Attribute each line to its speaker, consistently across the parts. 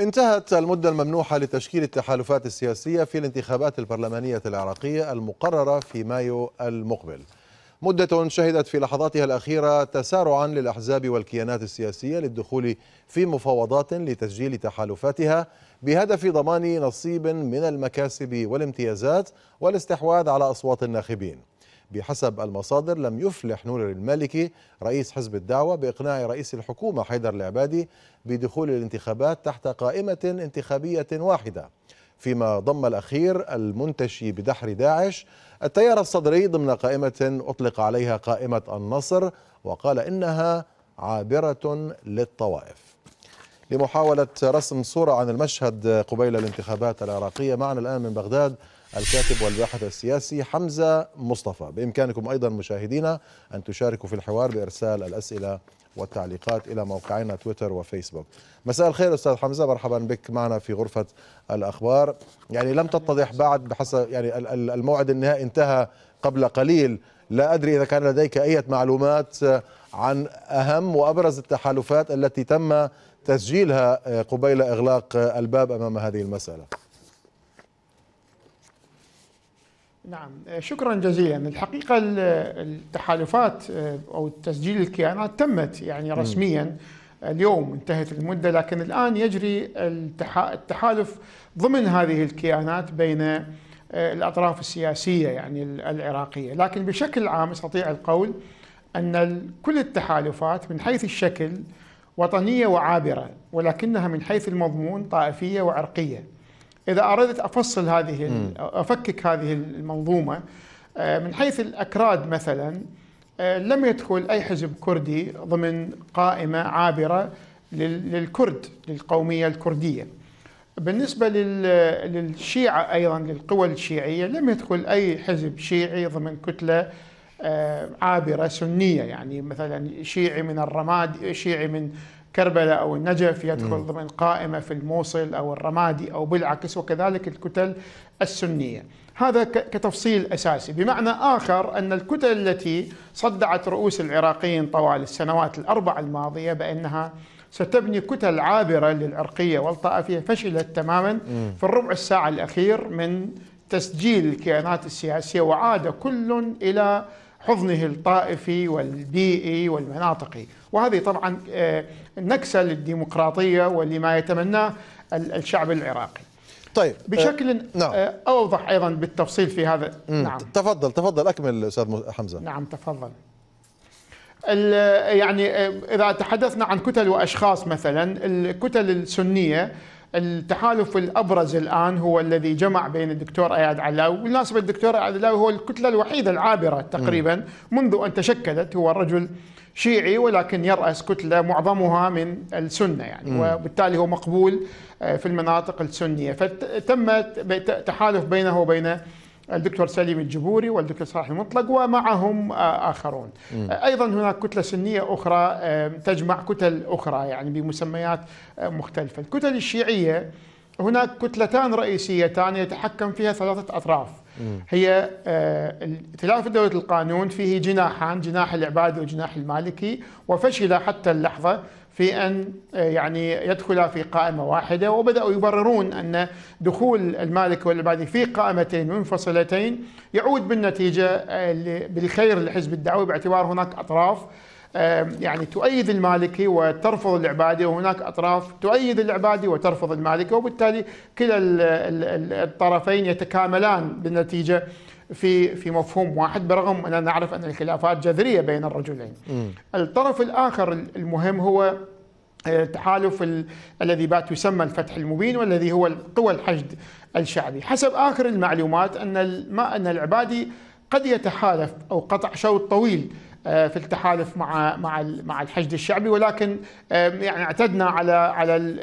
Speaker 1: انتهت المدة الممنوحة لتشكيل التحالفات السياسية في الانتخابات البرلمانية العراقية المقررة في مايو المقبل مدة شهدت في لحظاتها الأخيرة تسارعا للأحزاب والكيانات السياسية للدخول في مفاوضات لتسجيل تحالفاتها بهدف ضمان نصيب من المكاسب والامتيازات والاستحواذ على أصوات الناخبين بحسب المصادر لم يفلح نور المالكي رئيس حزب الدعوة بإقناع رئيس الحكومة حيدر العبادي بدخول الانتخابات تحت قائمة انتخابية واحدة فيما ضم الأخير المنتشي بدحر داعش التيار الصدري ضمن قائمة أطلق عليها قائمة النصر وقال إنها عابرة للطوائف لمحاولة رسم صورة عن المشهد قبيل الانتخابات العراقية معنا الآن من بغداد الكاتب والباحث السياسي حمزة مصطفى بإمكانكم أيضا مشاهدينا أن تشاركوا في الحوار بإرسال الأسئلة والتعليقات إلى موقعنا تويتر وفيسبوك مساء الخير أستاذ حمزة مرحبا بك معنا في غرفة الأخبار يعني لم تتضح بعد بحسب يعني الموعد النهائي انتهى قبل قليل لا أدري إذا كان لديك أي معلومات عن أهم وأبرز التحالفات التي تم تسجيلها قبيل إغلاق الباب أمام هذه المسألة
Speaker 2: نعم آه، شكرا جزيلا الحقيقة التحالفات آه، أو تسجيل الكيانات تمت يعني رسميا اليوم انتهت المدة لكن الآن يجري التحالف ضمن هذه الكيانات بين آه، الأطراف السياسية يعني العراقية لكن بشكل عام استطيع القول أن كل التحالفات من حيث الشكل وطنية وعابرة ولكنها من حيث المضمون طائفية وعرقية اذا اردت افصل هذه افكك هذه المنظومه آه، من حيث الاكراد مثلا آه، لم يدخل اي حزب كردي ضمن قائمه عابره للكرد للقوميه الكرديه. بالنسبه للشيعه ايضا للقوى الشيعيه لم يدخل اي حزب شيعي ضمن كتله آه، عابره سنيه يعني مثلا شيعي من الرماد شيعي من كربلاء أو النجف يدخل ضمن قائمة في الموصل أو الرمادي أو بالعكس وكذلك الكتل السنية هذا كتفصيل أساسي بمعنى آخر أن الكتل التي صدعت رؤوس العراقيين طوال السنوات الأربع الماضية بأنها ستبني كتل عابرة للعرقية والطائفية فشلت تماما في الربع الساعة الأخير من تسجيل الكيانات السياسية وعاد كل إلى حضنه الطائفي والبيئي والمناطقي وهذه طبعا آه، نكسة للديمقراطية ولما يتمناه الشعب العراقي طيب آه، بشكل نعم. أه نعم. أوضح أيضا
Speaker 1: بالتفصيل في هذا نعم تفضل تفضل أكمل أستاذ حمزة نعم تفضل
Speaker 2: يعني آه، إذا تحدثنا عن كتل وأشخاص مثلا الكتل السنية التحالف الابرز الان هو الذي جمع بين الدكتور اياد علاوي، بالمناسبه الدكتور اياد علاوي هو الكتله الوحيده العابره تقريبا منذ ان تشكلت هو الرجل شيعي ولكن يرأس كتلة معظمها من السنة يعني وبالتالي هو مقبول آه، في المناطق السنية فتم تحالف بينه وبين الدكتور سليم الجبوري والدكتور صلاح المطلق ومعهم آه، آخرون آه، أيضا هناك كتلة سنية أخرى آه، تجمع كتل أخرى يعني بمسميات مختلفة الكتل الشيعية هناك كتلتان رئيسيتان يتحكم فيها ثلاثة أطراف هي ائتلاف دولة القانون فيه جناحان جناح العبادي وجناح المالكي وفشل حتى اللحظة في ان آه، يعني يدخل في قائمه واحده وبداوا يبررون ان دخول المالك والعبادي في قائمتين منفصلتين يعود بالنتيجه آه، بالخير لحزب الدعوه باعتبار هناك اطراف آه، يعني تؤيد المالكي وترفض العبادي وهناك اطراف تؤيد العبادي وترفض المالكي وبالتالي كلا الطرفين يتكاملان بالنتيجه في في مفهوم واحد برغم اننا نعرف ان الخلافات جذريه بين الرجلين. الطرف الاخر المهم هو التحالف آه، الذي بات يسمى الفتح المبين والذي هو قوى الحشد الشعبي حسب آخر المعلومات أن أن العبادي قد يتحالف أو قطع شوط طويل آه، في التحالف مع مع مع الحشد الشعبي ولكن يعني اعتدنا على على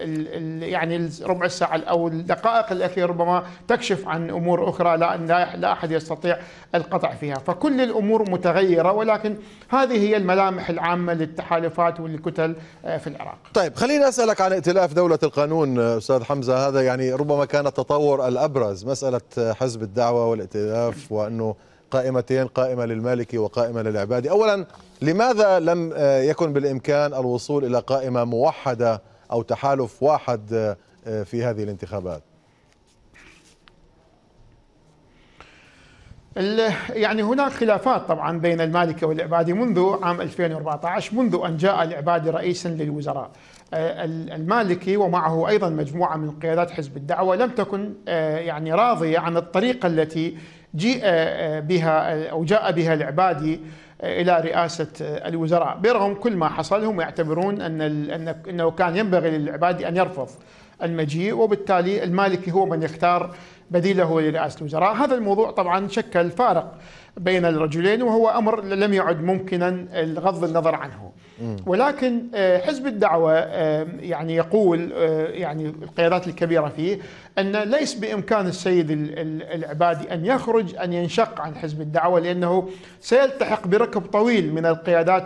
Speaker 2: يعني ربع الساعه او الدقائق التي ربما تكشف عن امور اخرى لا لا احد يستطيع القطع فيها، فكل الامور متغيره ولكن هذه هي الملامح العامه للتحالفات والكتل آه، في العراق.
Speaker 1: طيب خليني اسالك عن ائتلاف دوله القانون آه، استاذ حمزه هذا يعني ربما كان التطور الابرز مساله حزب الدعوه والائتلاف وانه قائمتين قائمة للمالكي وقائمة للعبادي أولا لماذا لم آه، يكن بالإمكان الوصول إلى قائمة موحدة أو تحالف واحد آه، آه، في هذه الانتخابات
Speaker 2: يعني هناك خلافات طبعا بين المالكي والعبادي منذ عام 2014 منذ ان جاء العبادي رئيسا للوزراء. المالكي ومعه ايضا مجموعه من قيادات حزب الدعوه لم تكن يعني راضيه عن الطريقه التي جيء آه، آه، بها آه، أو جاء بها العبادي إلى رئاسة الوزراء برغم كل ما حصل هم يعتبرون أن أنه كان ينبغي للعبادي أن يرفض المجيء وبالتالي المالكي هو من يختار بديل له لرئاسة الوزراء هذا الموضوع طبعا شكل فارق بين الرجلين وهو أمر لم يعد ممكنا غض النظر عنه ولكن آه، حزب الدعوة آه، يعني يقول آه، يعني القيادات الكبيرة فيه أن ليس بإمكان السيد العبادي أن يخرج أن ينشق عن حزب الدعوة لأنه سيلتحق بركب طويل من القيادات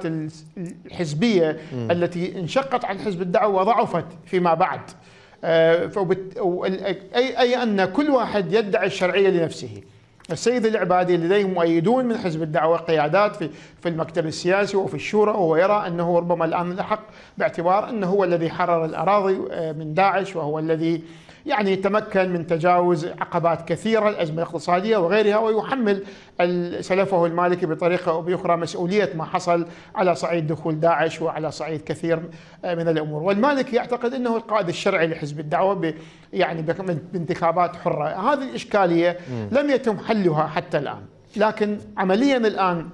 Speaker 2: الحزبية التي انشقت عن حزب الدعوة وضعفت فيما بعد آه، أي أن كل واحد يدعي الشرعية لنفسه السيد العبادي لديه مؤيدون من حزب الدعوة قيادات في في المكتب السياسي وفي الشورى وهو يرى أنه ربما الآن الأحق باعتبار أنه هو الذي حرر الأراضي آه، من داعش وهو الذي يعني تمكن من تجاوز عقبات كثيرة الأزمة الاقتصادية وغيرها ويحمل سلفه المالكي بطريقة أو بأخرى مسؤولية ما حصل على صعيد دخول داعش وعلى صعيد كثير من الأمور والمالكي يعتقد أنه القائد الشرعي لحزب الدعوة يعني بانتخابات حرة هذه الإشكالية لم يتم حلها حتى الآن لكن عمليا الآن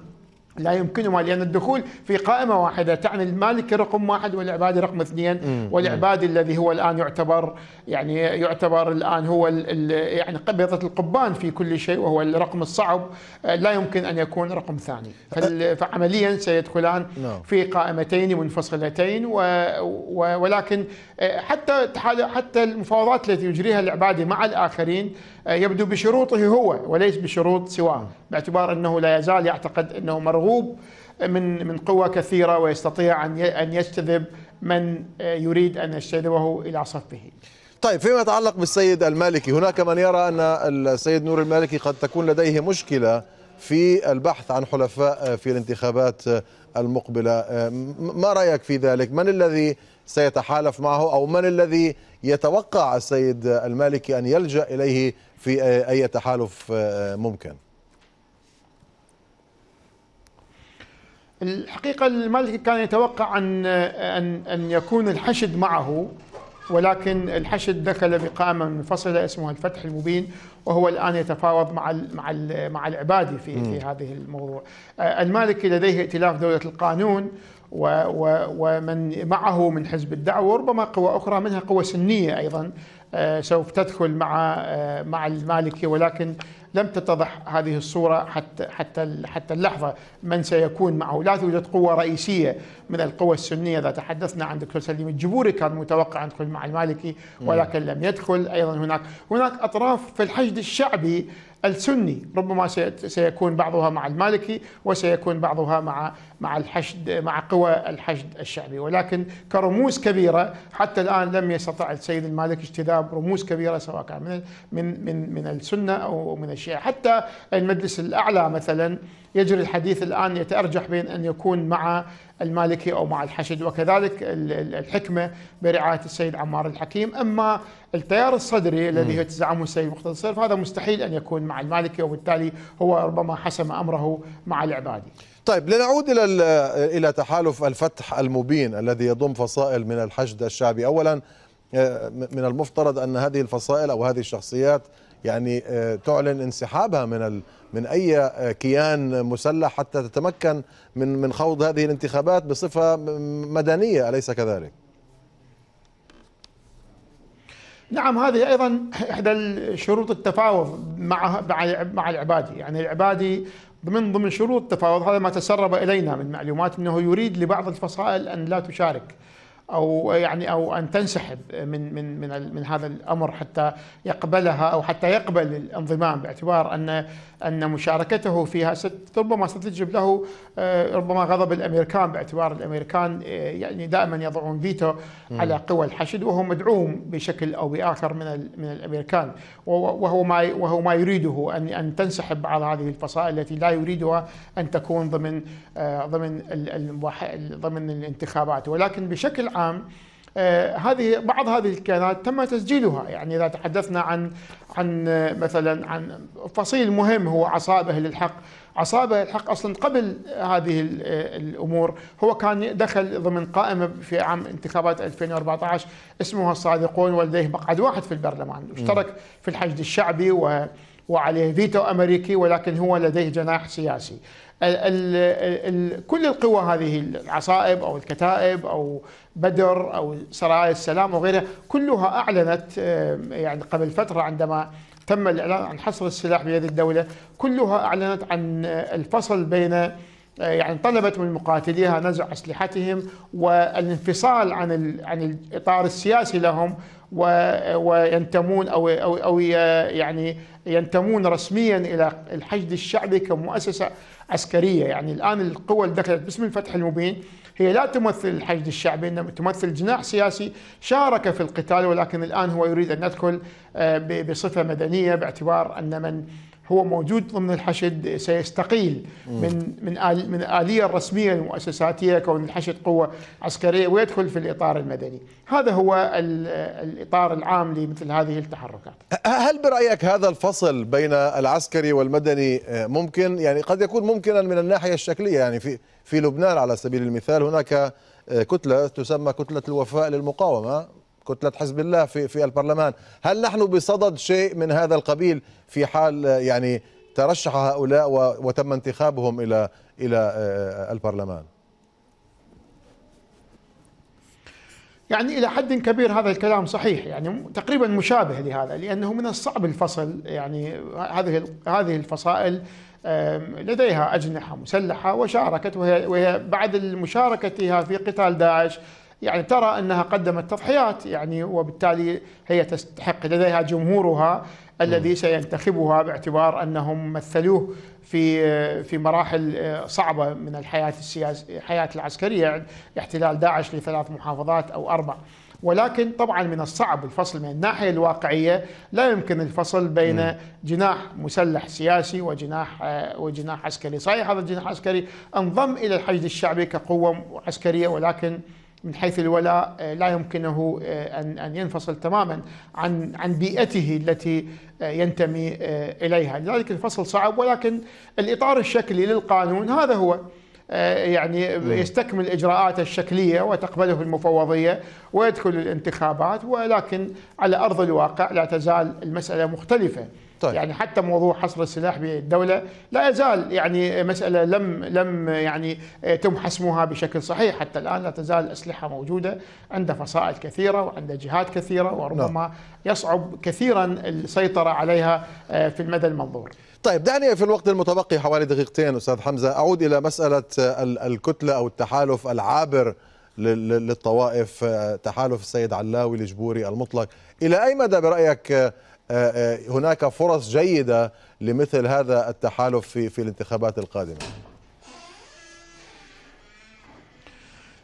Speaker 2: لا يمكنهما لان الدخول في قائمه واحده تعني المالكي رقم واحد والعبادي رقم اثنين والعبادي الذي هو الان يعتبر يعني يعتبر الان هو يعني بيضه القبان في كل شيء وهو الرقم الصعب لا يمكن ان يكون رقم ثاني أه. فعمليا سيدخلان نعم. في قائمتين منفصلتين و و ولكن أه، حتى حتى المفاوضات التي يجريها العبادي مع الاخرين أه، يبدو بشروطه هو وليس بشروط سواه باعتبار انه لا يزال يعتقد انه مرغوب مرغوب من من قوة كثيرة ويستطيع أن أن يجتذب من آه، يريد أن يجتذبه إلى صفه
Speaker 1: طيب فيما يتعلق بالسيد المالكي هناك من يرى أن السيد نور المالكي قد تكون لديه مشكلة في البحث عن حلفاء آه، في الانتخابات آه، المقبلة ما رأيك في ذلك من الذي سيتحالف معه أو من الذي يتوقع السيد المالكي أن يلجأ إليه في أي تحالف ممكن
Speaker 2: الحقيقة المالكي كان يتوقع أن أن أن يكون الحشد معه ولكن الحشد دخل بقائمة منفصلة اسمها الفتح المبين وهو الآن يتفاوض مع الـ مع الـ مع العبادي في في هذه الموضوع آه، المالكي لديه ائتلاف دولة القانون ومن معه من حزب الدعوة وربما قوى أخرى منها قوى سنية أيضا آه، سوف تدخل مع آه، مع المالكي ولكن لم تتضح هذه الصورة حتى حتى حتى اللحظة من سيكون معه، لا توجد قوة رئيسية من القوى السنية، إذا تحدثنا عن دكتور سليم الجبوري كان متوقع أن يدخل مع المالكي ولكن لم يدخل، أيضا هناك هناك أطراف في الحشد الشعبي السني ربما سيكون بعضها مع المالكي وسيكون بعضها مع مع الحشد مع قوى الحشد الشعبي، ولكن كرموز كبيرة حتى الآن لم يستطع السيد المالكي اجتذاب رموز كبيره سواء كان من من من السنه او من الشيعه حتى المجلس الاعلى مثلا يجري الحديث الان يتارجح بين ان يكون مع المالكي او مع الحشد وكذلك الحكمه برعايه السيد عمار الحكيم اما التيار الصدري الذي هو تزعمه السيد مختصر فهذا مستحيل ان يكون مع المالكي وبالتالي هو ربما حسم امره مع العبادي.
Speaker 1: طيب لنعود الى الى تحالف الفتح المبين الذي يضم فصائل من الحشد الشعبي اولا آه، من المفترض ان هذه الفصائل او هذه الشخصيات يعني آه، تعلن انسحابها من من اي آه، كيان مسلح حتى تتمكن من من خوض هذه الانتخابات بصفه مدنيه اليس كذلك؟
Speaker 2: نعم هذه ايضا احدى شروط التفاوض مع مع العبادي، يعني العبادي من ضمن شروط التفاوض هذا ما تسرب الينا من معلومات انه يريد لبعض الفصائل ان لا تشارك او يعني او ان تنسحب من من من من هذا الامر حتى يقبلها او حتى يقبل الانضمام باعتبار ان ان مشاركته فيها ربما ستجلب له آه، ربما غضب الامريكان باعتبار الامريكان آه، يعني دائما يضعون فيتو على قوى الحشد وهو مدعوم بشكل او باخر من من الامريكان وهو ما وهو ما يريده ان ان تنسحب بعض هذه الفصائل التي لا يريدها ان تكون ضمن آه، ضمن ضمن الانتخابات ولكن بشكل عام آه، هذه بعض هذه الكيانات تم تسجيلها يعني اذا تحدثنا عن عن آه، مثلا عن فصيل مهم هو عصابه اهل الحق عصابة الحق أصلا قبل هذه آه، الأمور هو كان دخل ضمن قائمة في عام انتخابات 2014 اسمها الصادقون ولديه مقعد واحد في البرلمان اشترك في الحشد الشعبي و وعليه فيتو امريكي ولكن هو لديه جناح سياسي. ال ال الـ كل القوى هذه العصائب او الكتائب او بدر او سرايا السلام وغيرها كلها اعلنت آه، يعني قبل فتره عندما تم الاعلان عن حصر السلاح بيد الدوله كلها اعلنت عن الفصل بين آه، يعني طلبت من مقاتليها نزع اسلحتهم والانفصال عن عن الاطار السياسي لهم وينتمون او او او يعني ينتمون رسميا الى الحشد الشعبي كمؤسسه عسكريه، يعني الان القوى اللي دخلت باسم الفتح المبين هي لا تمثل الحشد الشعبي انما تمثل جناح سياسي شارك في القتال ولكن الان هو يريد ان يدخل آه، بصفه مدنيه باعتبار ان من هو موجود ضمن الحشد سيستقيل من من من الاليه الرسميه المؤسساتيه كون الحشد قوه عسكريه ويدخل في الاطار المدني، هذا هو الاطار العام لمثل هذه التحركات.
Speaker 1: هل برايك هذا الفصل بين العسكري والمدني آه، ممكن يعني قد يكون ممكنا من الناحيه الشكليه يعني في في لبنان على سبيل المثال هناك آه، كتله تسمى كتله الوفاء للمقاومه كتلة حزب الله في في البرلمان هل نحن بصدد شيء من هذا القبيل في حال يعني ترشح هؤلاء وتم انتخابهم إلى إلى آه، البرلمان
Speaker 2: يعني إلى حد كبير هذا الكلام صحيح يعني تقريبا مشابه لهذا لأنه من الصعب الفصل يعني هذه هذه الفصائل لديها أجنحة مسلحة وشاركت وهي, وهي بعد مشاركتها في قتال داعش يعني ترى أنها قدمت تضحيات يعني وبالتالي هي تستحق لديها جمهورها الذي سينتخبها باعتبار أنهم مثلوه في في مراحل صعبة من الحياة السياسية الحياة العسكرية يعني احتلال داعش لثلاث محافظات أو أربع ولكن طبعا من الصعب الفصل من الناحيه الواقعيه لا يمكن الفصل بين جناح مسلح سياسي وجناح وجناح عسكري، صحيح هذا الجناح العسكري انضم الى الحشد الشعبي كقوه عسكريه ولكن من حيث الولاء آه، لا يمكنه آه، ان ان ينفصل تماما عن عن بيئته التي آه، ينتمي اليها، لذلك الفصل صعب ولكن الاطار الشكلي للقانون هذا هو آه، يعني نعم. يستكمل اجراءاته الشكليه وتقبله المفوضيه ويدخل الانتخابات ولكن على ارض الواقع لا تزال المساله مختلفه طيب. يعني حتى موضوع حصر السلاح بالدوله لا يزال يعني مساله لم لم يعني آه، تم حسمها بشكل صحيح حتى الان لا تزال الاسلحه موجوده عند فصائل كثيره وعند جهات كثيره وربما نعم. يصعب كثيرا السيطره عليها آه، في المدى المنظور
Speaker 1: طيب دعني في الوقت المتبقي حوالي دقيقتين استاذ حمزه اعود الى مساله الكتله او التحالف العابر للطوائف آه، تحالف السيد علاوي الجبوري المطلق الى اي مدى برايك آه، آه، هناك فرص جيده لمثل هذا التحالف في الانتخابات القادمه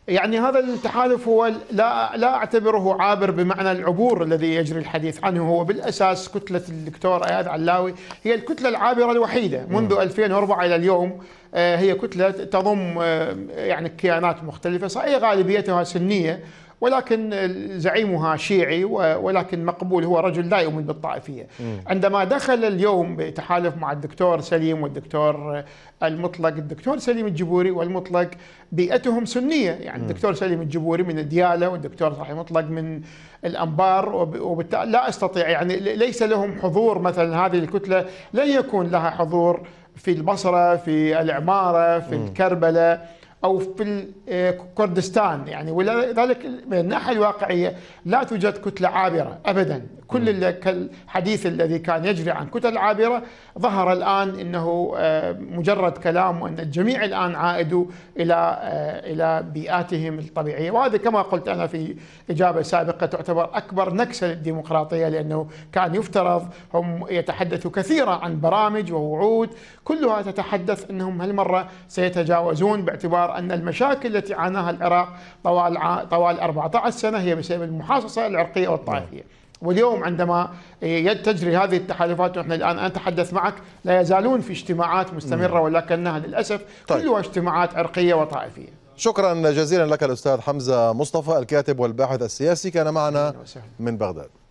Speaker 2: يعني هذا التحالف هو لا لا اعتبره عابر بمعنى العبور الذي يجري الحديث عنه هو بالاساس كتله الدكتور اياد علاوي هي الكتله العابره الوحيده منذ 2004 نعم. الى اليوم آه، هي كتله تضم آه، يعني كيانات مختلفه صحيح غالبيتها سنيه ولكن زعيمها شيعي ولكن مقبول هو رجل لا يؤمن بالطائفية عندما دخل اليوم بتحالف مع الدكتور سليم والدكتور المطلق الدكتور سليم الجبوري والمطلق بيئتهم سنية يعني الدكتور سليم الجبوري من الديالة والدكتور صحيح مطلق من الأنبار وبالتالي لا أستطيع يعني ليس لهم حضور مثلا هذه الكتلة لن يكون لها حضور في البصرة في العمارة في الكربلة أو في آه، كردستان يعني ولذلك من الناحية الواقعية لا توجد كتلة عابرة أبدا كل الحديث الذي كان يجري عن كتل عابرة ظهر الآن أنه آه، مجرد كلام وأن الجميع الآن عائدوا إلى آه، إلى بيئاتهم الطبيعية وهذا كما قلت أنا في إجابة سابقة تعتبر أكبر نكسة للديمقراطية لأنه كان يفترض هم يتحدثوا كثيرا عن برامج ووعود كلها تتحدث أنهم هالمرة سيتجاوزون باعتبار أن المشاكل التي عاناها العراق طوال طوال 14 سنة هي بسبب المحاصصة العرقية والطائفية واليوم عندما آه، تجري هذه التحالفات ونحن الان نتحدث معك لا يزالون في اجتماعات مستمره ولكنها للاسف طيب. كلها اجتماعات عرقيه وطائفيه.
Speaker 1: شكرا جزيلا لك الاستاذ حمزه مصطفى الكاتب والباحث السياسي كان معنا من بغداد.